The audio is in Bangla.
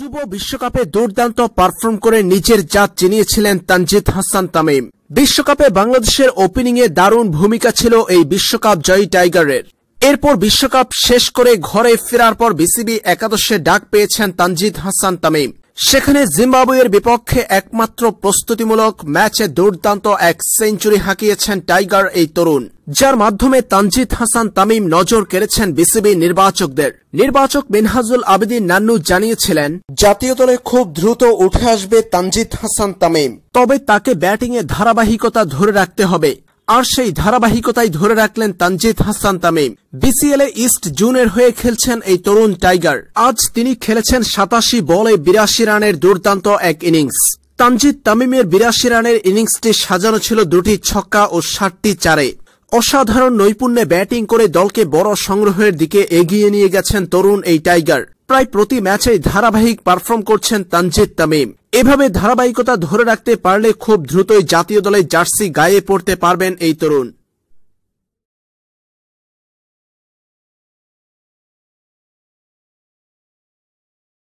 যুব বিশ্বকাপে দুর্দান্ত পারফর্ম করে নিজের জাত চিনিয়েছিলেন তানজিদ হাসান তামিম বিশ্বকাপে বাংলাদেশের ওপেনিংয়ে দারুণ ভূমিকা ছিল এই বিশ্বকাপ জয়ী টাইগারের এরপর বিশ্বকাপ শেষ করে ঘরে ফেরার পর বিসিবি একাদশে ডাক পেয়েছেন তানজিদ হাসান তামিম সেখানে জিম্বাবুয়ের বিপক্ষে একমাত্র প্রস্তুতিমূলক ম্যাচে দুর্দান্ত এক সেঞ্চুরি হাঁকিয়েছেন টাইগার এই তরুণ যার মাধ্যমে তানজিদ হাসান তামিম নজর কেড়েছেন বিসিবি নির্বাচকদের নির্বাচক মিনহাজুল আবেদিন নান্নু জানিয়েছিলেন জাতীয় দলে খুব দ্রুত উঠে আসবে তানজিদ হাসান তামিম তবে তাকে ব্যাটিংয়ে ধারাবাহিকতা ধরে রাখতে হবে আর সেই ধারাবাহিকতাই ধরে রাখলেন তানজিদ হাসান তামিম এ ইস্ট জুনের হয়ে খেলছেন এই তরুণ টাইগার আজ তিনি খেলেছেন সাতাশি বলে বিরাশি রানের দুর্দান্ত এক ইনিংস তানজিদ তামিমের বিরাশি রানের ইনিংসটি সাজানো ছিল দুটি ছক্কা ও ষাটটি চারে অসাধারণ নৈপুণ্যে ব্যাটিং করে দলকে বড় সংগ্রহের দিকে এগিয়ে নিয়ে গেছেন তরুণ এই টাইগার প্রায় প্রতি ম্যাচে ধারাবাহিক পারফর্ম করছেন তানজিদ তামিম এভাবে ধারাবাহিকতা ধরে রাখতে পারলে খুব দ্রুতই জাতীয় দলের জার্সি গায়ে পড়তে পারবেন এই তরুণ